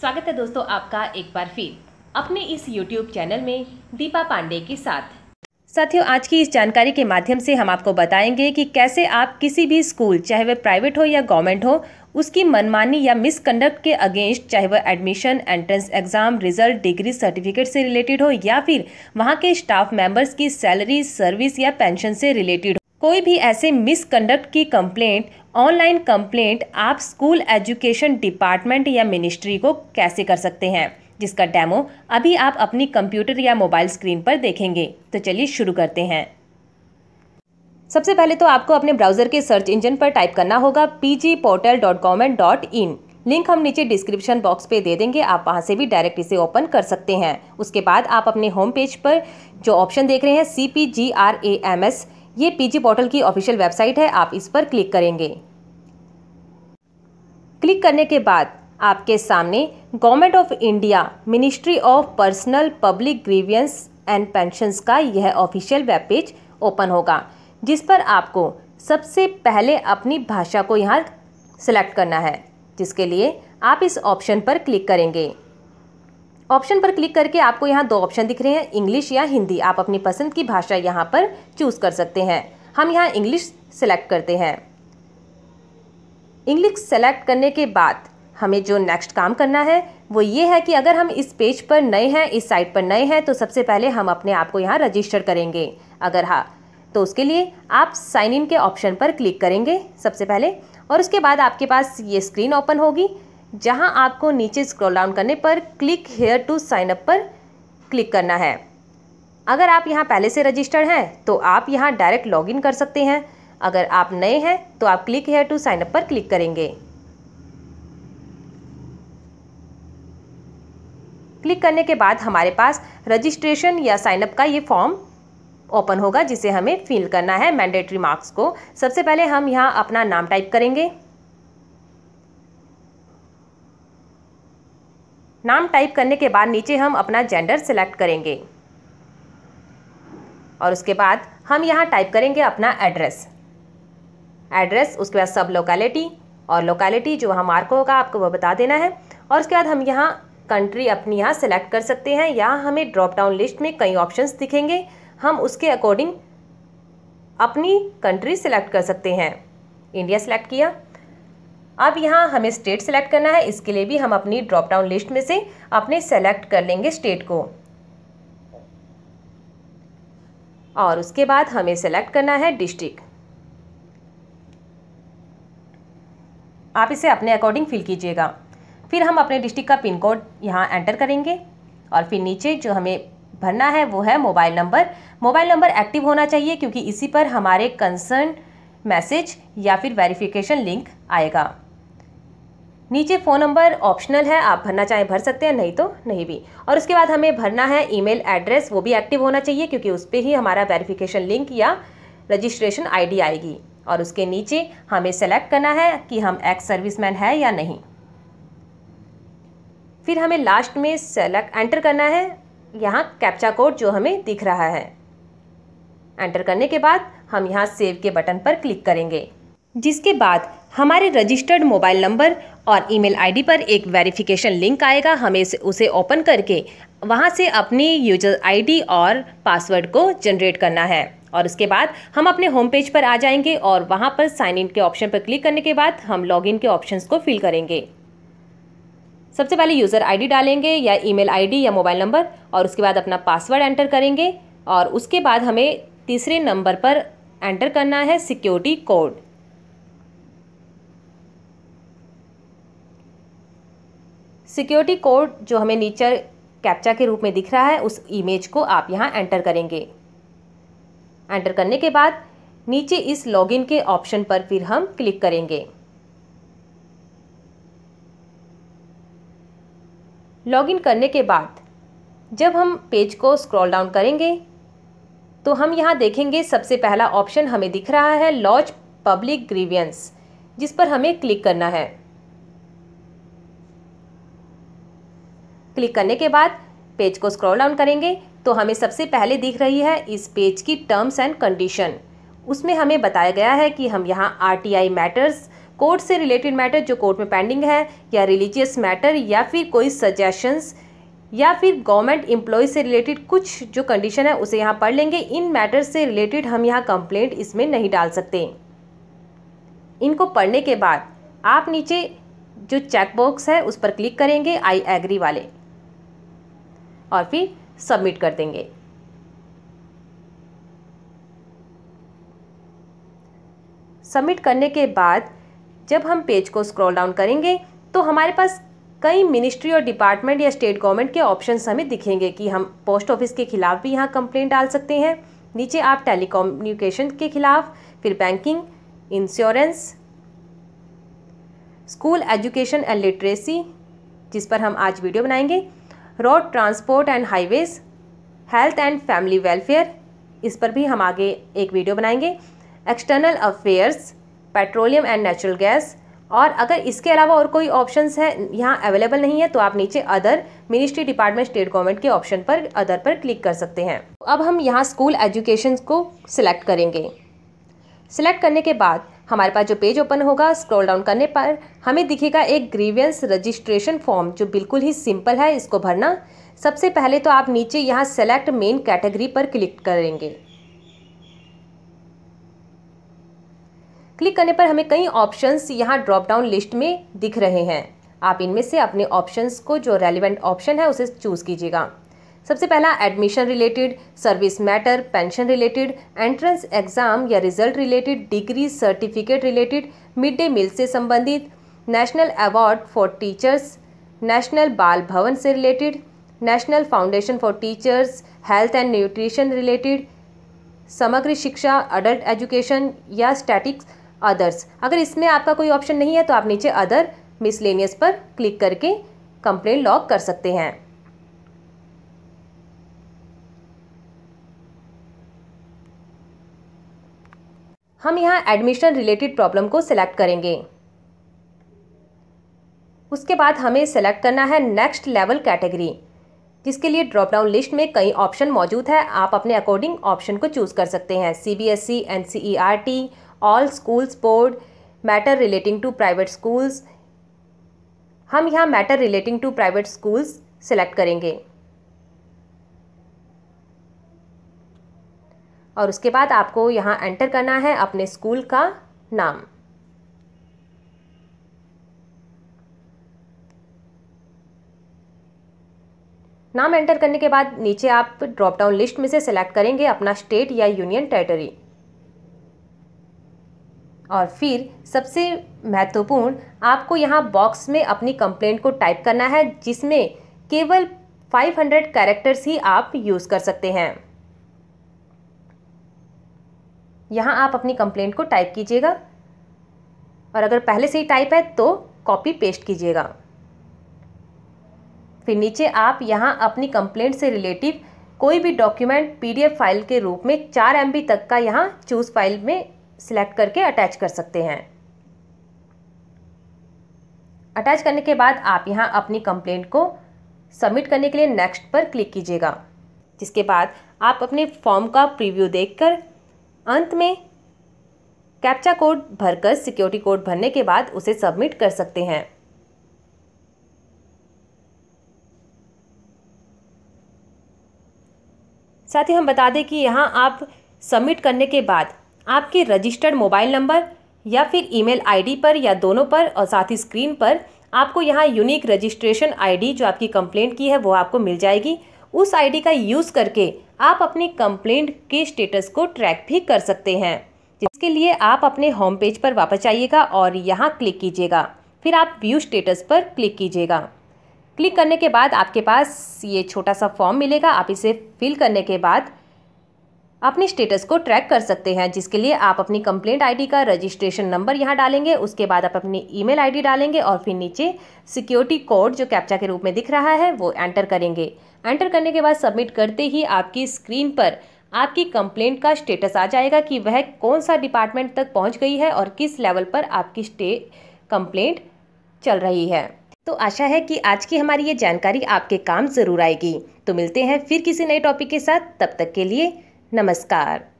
स्वागत है दोस्तों आपका एक बार फिर अपने इस YouTube चैनल में दीपा पांडे के साथ साथियों आज की इस जानकारी के माध्यम से हम आपको बताएंगे कि कैसे आप किसी भी स्कूल चाहे वह प्राइवेट हो या गवर्नमेंट हो उसकी मनमानी या मिसकंडक्ट के अगेंस्ट चाहे वह admission entrance exam result degree certificate से रिलेटेड हो या फिर वहाँ के स्टाफ मेंबर्स की सैलरी सर्विस या पेंशन से रिलेटेड कोई भी ऐसे मिसकंडक्ट की कंप्लेंट ऑनलाइन कंप्लेंट आप स्कूल एजुकेशन डिपार्टमेंट या मिनिस्ट्री को कैसे कर सकते हैं जिसका डेमो अभी आप अपनी कंप्यूटर या मोबाइल स्क्रीन पर देखेंगे तो चलिए शुरू करते हैं सबसे पहले तो आपको अपने ब्राउज़र के सर्च इंजन पर टाइप करना होगा पी लिंक हम नीचे डिस्क्रिप्शन बॉक्स पे दे देंगे आप वहाँ से भी डायरेक्ट इसे ओपन कर सकते हैं उसके बाद आप अपने होम पेज पर जो ऑप्शन देख रहे हैं C P G R A M S ये पी जी पोर्टल की ऑफिशियल वेबसाइट है आप इस पर क्लिक करेंगे क्लिक करने के बाद आपके सामने government of India ministry of personnel public grievances and pensions का यह ऑफिशियल वेब पेज ओपन होगा जिस पर आपको सबसे पहले अपनी भाषा को यहाँ सेलेक्ट करना है जिसके लिए आप इस ऑप्शन पर क्लिक करेंगे ऑप्शन पर क्लिक करके आपको यहाँ दो ऑप्शन दिख रहे हैं इंग्लिश या हिंदी आप अपनी पसंद की भाषा यहाँ पर चूज़ कर सकते हैं हम यहाँ इंग्लिश सेलेक्ट करते हैं इंग्लिश सेलेक्ट करने के बाद हमें जो नेक्स्ट काम करना है वो ये है कि अगर हम इस पेज पर नए हैं इस साइट पर नए हैं तो सबसे पहले हम अपने आप को यहाँ रजिस्टर करेंगे अगर हाँ तो उसके लिए आप साइन इन के ऑप्शन पर क्लिक करेंगे सबसे पहले और उसके बाद आपके पास ये स्क्रीन ओपन होगी जहाँ आपको नीचे स्क्रॉल डाउन करने पर click here to sign up पर क्लिक करना है अगर आप यहाँ पहले से रजिस्टर्ड हैं तो आप यहाँ डायरेक्ट लॉगिन कर सकते हैं अगर आप नए हैं तो आप क्लिक हेयर टू साइनअप पर क्लिक करेंगे क्लिक करने के बाद हमारे पास रजिस्ट्रेशन या साइनअप का ये फॉर्म ओपन होगा जिसे हमें फिल करना है मैंडेटरी मार्क्स को सबसे पहले हम यहाँ अपना नाम टाइप करेंगे नाम टाइप करने के बाद नीचे हम अपना जेंडर सेलेक्ट करेंगे और उसके बाद हम यहाँ टाइप करेंगे अपना एड्रेस एड्रेस उसके बाद सब लोकेलेटी और लोकेलेटी जो वहाँ मार्क होगा आपको वो बता देना है और उसके बाद हम यहाँ कंट्री अपनी यहाँ सेलेक्ट कर सकते हैं या हमें ड्रॉप डाउन लिस्ट में कई ऑप्शंस दिखेंगे हम उसके अकॉर्डिंग अपनी कंट्री सेलेक्ट कर सकते हैं इंडिया सेलेक्ट किया अब यहाँ हमें स्टेट सेलेक्ट करना है इसके लिए भी हम अपनी ड्रॉप डाउन लिस्ट में से अपने सेलेक्ट कर लेंगे स्टेट को और उसके बाद हमें सेलेक्ट करना है डिस्ट्रिक्ट आप इसे अपने अकॉर्डिंग फिल कीजिएगा फिर हम अपने डिस्ट्रिक्ट का पिन कोड यहाँ एंटर करेंगे और फिर नीचे जो हमें भरना है वो है mobile number mobile number active होना चाहिए क्योंकि इसी पर हमारे कंसर्न मैसेज या फिर वेरिफिकेशन लिंक आएगा नीचे फ़ोन नंबर ऑप्शनल है आप भरना चाहें भर सकते हैं नहीं तो नहीं भी और उसके बाद हमें भरना है ईमेल एड्रेस वो भी एक्टिव होना चाहिए क्योंकि उस पर ही हमारा वेरिफिकेशन लिंक या रजिस्ट्रेशन आईडी आएगी और उसके नीचे हमें सेलेक्ट करना है कि हम एक्स सर्विसमैन है या नहीं फिर हमें लास्ट में सेलेक्ट एंटर करना है यहाँ कैप्चा कोड जो हमें दिख रहा है एंटर करने के बाद हम यहाँ सेव के बटन पर क्लिक करेंगे जिसके बाद हमारे रजिस्टर्ड मोबाइल नंबर और ईमेल आईडी पर एक वेरिफिकेशन लिंक आएगा हमें उसे ओपन करके वहाँ से अपनी यूजर आईडी और पासवर्ड को जनरेट करना है और उसके बाद हम अपने होम पेज पर आ जाएंगे और वहाँ पर साइन इन के ऑप्शन पर क्लिक करने के बाद हम लॉगिन के ऑप्शन को फिल करेंगे सबसे पहले यूज़र आईडी डालेंगे या ईमेल आईडी या मोबाइल नंबर और उसके बाद अपना पासवर्ड एंटर करेंगे और उसके बाद हमें तीसरे नंबर पर एंटर करना है सिक्योरिटी कोड सिक्योरिटी कोड जो हमें नीचे कैप्चा के रूप में दिख रहा है उस इमेज को आप यहाँ एंटर करेंगे एंटर करने के बाद नीचे इस लॉगिन के ऑप्शन पर फिर हम क्लिक करेंगे लॉगिन करने के बाद जब हम पेज को स्क्रॉल डाउन करेंगे तो हम यहाँ देखेंगे सबसे पहला ऑप्शन हमें दिख रहा है लॉज पब्लिक ग्रीवियंस जिस पर हमें क्लिक करना है क्लिक करने के बाद पेज को स्क्रॉल डाउन करेंगे तो हमें सबसे पहले दिख रही है इस पेज की टर्म्स एंड कंडीशन उसमें हमें बताया गया है कि हम यहाँ R T I matters court से रिलेटेड मैटर जो कोर्ट में पेंडिंग है या रिलीजियस मैटर या फिर कोई सजेशंस या फिर गवर्नमेंट एम्प्लॉय से रिलेटेड कुछ जो कंडीशन है उसे यहाँ पढ़ लेंगे इन मैटर से रिलेटेड हम यहाँ कंप्लेंट इसमें नहीं डाल सकते इनको पढ़ने के बाद आप नीचे जो चेकबॉक्स है उस पर क्लिक करेंगे आई एग्री वाले और फिर सबमिट कर देंगे सबमिट करने के बाद जब हम पेज को स्क्रॉल डाउन करेंगे तो हमारे पास कई मिनिस्ट्री और डिपार्टमेंट या स्टेट गवर्नमेंट के ऑप्शन हमें दिखेंगे कि हम पोस्ट ऑफिस के खिलाफ भी यहाँ कंप्लेंट डाल सकते हैं नीचे आप टेलीकोम्युनिकेशन के खिलाफ फिर banking insurance school education and literacy जिस पर हम आज वीडियो बनाएंगे road transport and highways health and family welfare इस पर भी हम आगे एक वीडियो बनाएंगे external affairs petroleum and natural gas और अगर इसके अलावा और कोई ऑप्शंस है यहाँ अवेलेबल नहीं है तो आप नीचे other ministry department state government के ऑप्शन पर अदर पर क्लिक कर सकते हैं अब हम यहाँ स्कूल एजुकेशन को सिलेक्ट करेंगे सिलेक्ट करने के बाद हमारे पास जो पेज ओपन होगा स्क्रॉल डाउन करने पर हमें दिखेगा एक ग्रीवियंस रजिस्ट्रेशन फॉर्म जो बिल्कुल ही सिंपल है इसको भरना सबसे पहले तो आप नीचे यहाँ सेलेक्ट मेन कैटेगरी पर क्लिक करेंगे क्लिक करने पर हमें कई ऑप्शंस यहाँ ड्रॉप डाउन लिस्ट में दिख रहे हैं आप इनमें से अपने ऑप्शंस को जो रेलिवेंट ऑप्शन है उसे चूज़ कीजिएगा सबसे पहला admission related service matter pension related entrance exam या result related degree certificate related mid day meal से संबंधित national award for teachers national Bal Bhavan से related national foundation for teachers health and nutrition related Samagra Shiksha adult education या statistics others अगर इसमें आपका कोई option नहीं है तो आप नीचे अदर मिसलेनियस पर क्लिक करके कंप्लेन लॉग कर सकते हैं हम यहाँ एडमिशन रिलेटेड प्रॉब्लम को सिलेक्ट करेंगे उसके बाद हमें सेलेक्ट करना है नेक्स्ट लेवल कैटेगरी जिसके लिए ड्रॉप डाउन लिस्ट में कई ऑप्शन मौजूद है आप अपने अकॉर्डिंग ऑप्शन को चूज़ कर सकते हैं C B S E N C E R T all schools board matter relating to private schools हम यहाँ matter relating to private schools select करेंगे और उसके बाद आपको यहाँ एंटर करना है अपने स्कूल का नाम नाम एंटर करने के बाद नीचे आप ड्रॉप डाउन लिस्ट में से सिलेक्ट करेंगे अपना स्टेट या यूनियन टेरिटरी और फिर सबसे महत्वपूर्ण आपको यहाँ बॉक्स में अपनी कंप्लेंट को टाइप करना है जिसमें केवल 500 कैरेक्टर्स ही आप यूज़ कर सकते हैं यहाँ आप अपनी कंप्लेंट को टाइप कीजिएगा और अगर पहले से ही टाइप है तो कॉपी पेस्ट कीजिएगा फिर नीचे आप यहाँ अपनी कंप्लेंट से रिलेटिव कोई भी डॉक्यूमेंट पीडीएफ फाइल के रूप में चार एम तक का यहाँ चूज़ फाइल में सिलेक्ट करके अटैच कर सकते हैं अटैच करने के बाद आप यहाँ अपनी कंप्लेंट को सबमिट करने के लिए नेक्स्ट पर क्लिक कीजिएगा जिसके बाद आप अपने फॉर्म का प्रीव्यू देखकर अंत में कैप्चा कोड भरकर सिक्योरिटी कोड भरने के बाद उसे सबमिट कर सकते हैं साथ ही हम बता दें कि यहाँ आप सबमिट करने के बाद आपके रजिस्टर्ड मोबाइल नंबर या फिर ईमेल आईडी पर या दोनों पर और साथ ही स्क्रीन पर आपको यहाँ यूनिक रजिस्ट्रेशन आईडी जो आपकी कंप्लेंट की है वो आपको मिल जाएगी उस आईडी का यूज़ करके आप अपनी कंप्लेंट के स्टेटस को ट्रैक भी कर सकते हैं जिसके लिए आप अपने होम पेज पर वापस आइएगा और यहाँ क्लिक कीजिएगा फिर आप व्यू स्टेटस पर क्लिक कीजिएगा क्लिक करने के बाद आपके पास ये छोटा सा फॉर्म मिलेगा आप इसे फिल करने के बाद अपनी स्टेटस को ट्रैक कर सकते हैं जिसके लिए आप अपनी कंप्लेंट आईडी का रजिस्ट्रेशन नंबर यहाँ डालेंगे उसके बाद आप अपनी ईमेल आईडी डालेंगे और फिर नीचे सिक्योरिटी कोड जो कैप्चा के रूप में दिख रहा है वो एंटर करेंगे एंटर करने के बाद सबमिट करते ही आपकी स्क्रीन पर आपकी कंप्लेंट का स्टेटस आ जाएगा कि वह कौन सा डिपार्टमेंट तक पहुँच गई है और किस लेवल पर आपकी स्टे कंप्लेंट चल रही है तो आशा है कि आज की हमारी ये जानकारी आपके काम ज़रूर आएगी तो मिलते हैं फिर किसी नए टॉपिक के साथ तब तक के लिए नमस्कार